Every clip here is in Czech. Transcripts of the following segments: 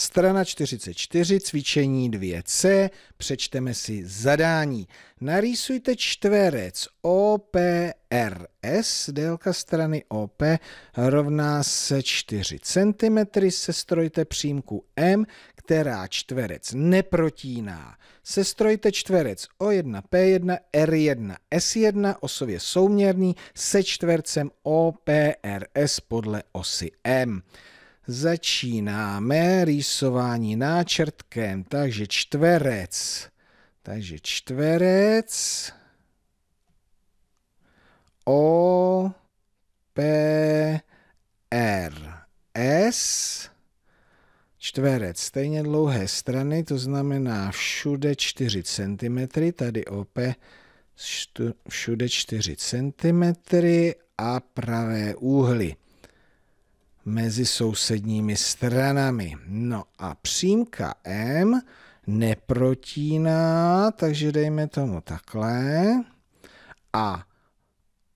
Strana 44, cvičení 2C, přečteme si zadání. Narýsujte čtverec OPRS, délka strany OP rovná se 4 cm, sestrojte přímku M, která čtverec neprotíná. Sestrojte čtverec O1, P1, R1, S1 osově souměrný se čtvercem OPRS podle osy M. Začínáme rýsování náčrtkem, takže čtverec. Takže čtverec O P R S čtverec stejně dlouhé strany, to znamená všude 4 cm, tady OP všude 4 cm a pravé úhly mezi sousedními stranami. No a přímka M neprotíná, takže dejme tomu takhle. A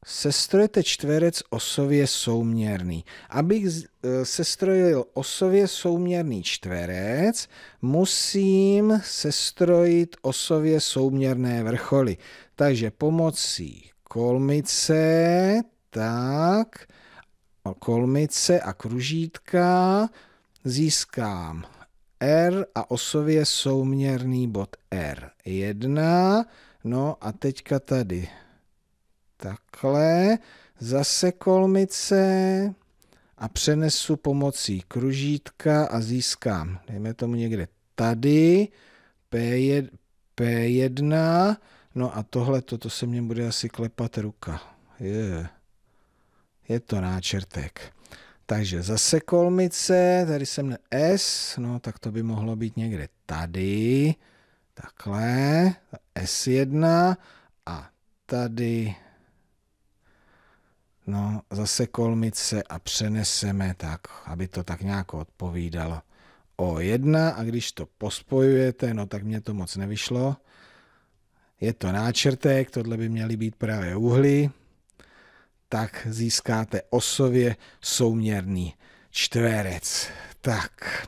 sestrojte čtverec osově souměrný. Abych e, sestrojil osově souměrný čtverec, musím sestrojit osově souměrné vrcholy. Takže pomocí kolmice, tak, kolmice a kružítka získám R a osově souměrný bod R1. No a teďka tady takhle, zase kolmice a přenesu pomocí kružítka a získám, dejme tomu někde tady, P1, P1 no a tohle, toto se mně bude asi klepat ruka. Yeah je to náčrtek. Takže zase kolmice, tady jsem S, no tak to by mohlo být někde tady, takhle, S1 a tady, no zase kolmice a přeneseme tak, aby to tak nějak odpovídalo. O1 a když to pospojujete, no tak mě to moc nevyšlo. Je to náčrtek, tohle by měly být právě úhly, tak získáte osově souměrný čtverec. Tak,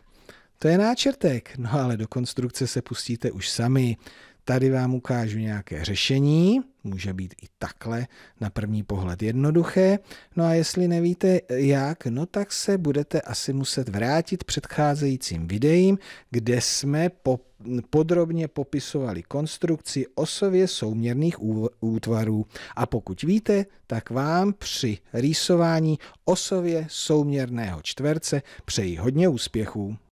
to je náčrtek, no ale do konstrukce se pustíte už sami. Tady vám ukážu nějaké řešení, může být i takhle na první pohled jednoduché. No a jestli nevíte jak, no tak se budete asi muset vrátit předcházejícím videím, kde jsme po, podrobně popisovali konstrukci osově souměrných útvarů. A pokud víte, tak vám při rýsování osově souměrného čtverce přeji hodně úspěchů.